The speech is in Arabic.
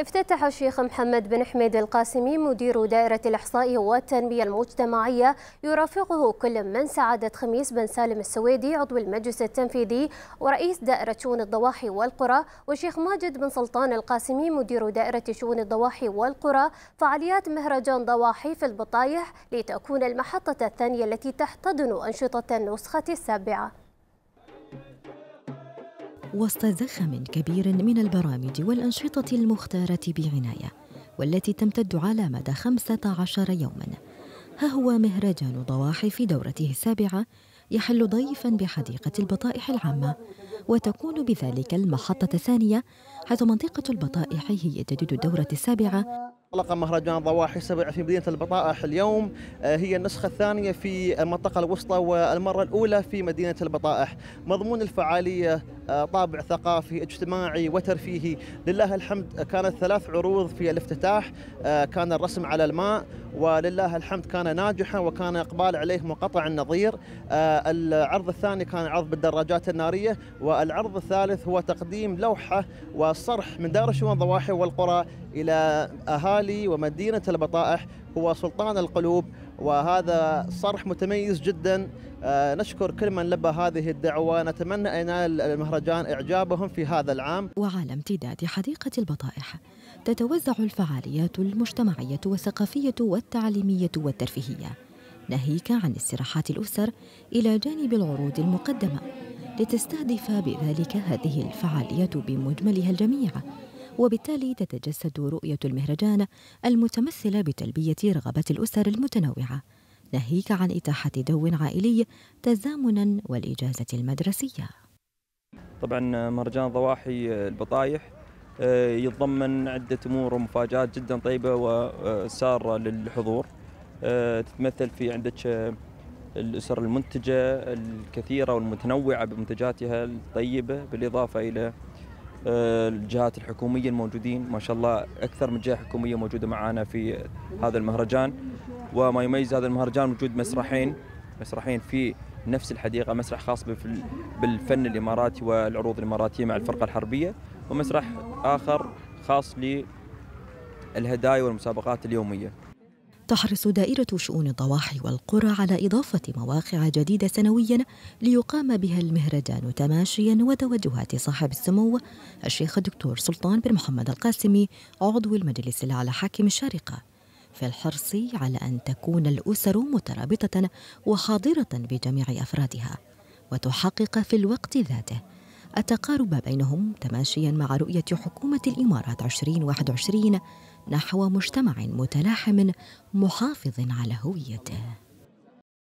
افتتح الشيخ محمد بن حميد القاسمي مدير دائرة الإحصاء والتنمية المجتمعية يرافقه كل من سعادة خميس بن سالم السويدي عضو المجلس التنفيذي ورئيس دائرة شؤون الضواحي والقرى والشيخ ماجد بن سلطان القاسمي مدير دائرة شؤون الضواحي والقرى فعاليات مهرجان ضواحي في البطايح لتكون المحطة الثانية التي تحتضن أنشطة النسخة السابعة وسط زخم كبير من البرامج والأنشطة المختارة بعناية والتي تمتد على مدى 15 يوماً ها هو مهرجان ضواحي في دورته السابعة يحل ضيفا بحديقة البطائح العامة وتكون بذلك المحطة الثانية حيث منطقة البطائح هي جديد الدورة السابعة طلق مهرجان ضواحي سبع في مدينة البطائح اليوم آه، هي النسخة الثانية في المنطقة الوسطى والمرة الأولى في مدينة البطائح مضمون الفعالية آه، طابع ثقافي اجتماعي وترفيهي لله الحمد آه، كانت ثلاث عروض في الافتتاح آه، كان الرسم على الماء ولله الحمد كان ناجحا وكان اقبال عليه منقطع النظير العرض الثاني كان عرض بالدراجات الناريه والعرض الثالث هو تقديم لوحه وصرح من دار الشؤون الضواحي والقرى الى اهالي ومدينه البطائح هو سلطان القلوب وهذا صرح متميز جدا آه، نشكر كل من لبى هذه الدعوة نتمنى أن ينال المهرجان إعجابهم في هذا العام وعلى امتداد حديقة البطائح تتوزع الفعاليات المجتمعية والثقافية والتعليمية والترفيهية ناهيك عن استراحات الأسر إلى جانب العروض المقدمة لتستهدف بذلك هذه الفعاليات بمجملها الجميع وبالتالي تتجسد رؤية المهرجان المتمثلة بتلبية رغبة الأسر المتنوعة ناهيك عن إتاحة دو عائلي تزامنا والإجازة المدرسية طبعا مهرجان ضواحي البطايح آه، يتضمن عدة أمور ومفاجآت جدا طيبة وسارة للحضور آه، تتمثل في عندك آه، الأسر المنتجة الكثيرة والمتنوعة بمنتجاتها الطيبة بالإضافة إلى آه، الجهات الحكومية الموجودين ما شاء الله أكثر من جهة حكومية موجودة معنا في هذا المهرجان وما يميز هذا المهرجان وجود مسرحين مسرحين في نفس الحديقة مسرح خاص بالفن الإماراتي والعروض الإماراتية مع الفرقة الحربية ومسرح آخر خاص للهدايا والمسابقات اليومية تحرص دائرة شؤون الضواحي والقرى على إضافة مواقع جديدة سنويا ليقام بها المهرجان تماشيا وتوجهات صاحب السمو الشيخ الدكتور سلطان بن محمد القاسمي عضو المجلس الأعلى حاكم الشارقة في الحرص على أن تكون الأسر مترابطة وحاضرة بجميع أفرادها وتحقق في الوقت ذاته التقارب بينهم تماشيا مع رؤية حكومة الإمارات 2021 نحو مجتمع متلاحم محافظ على هويته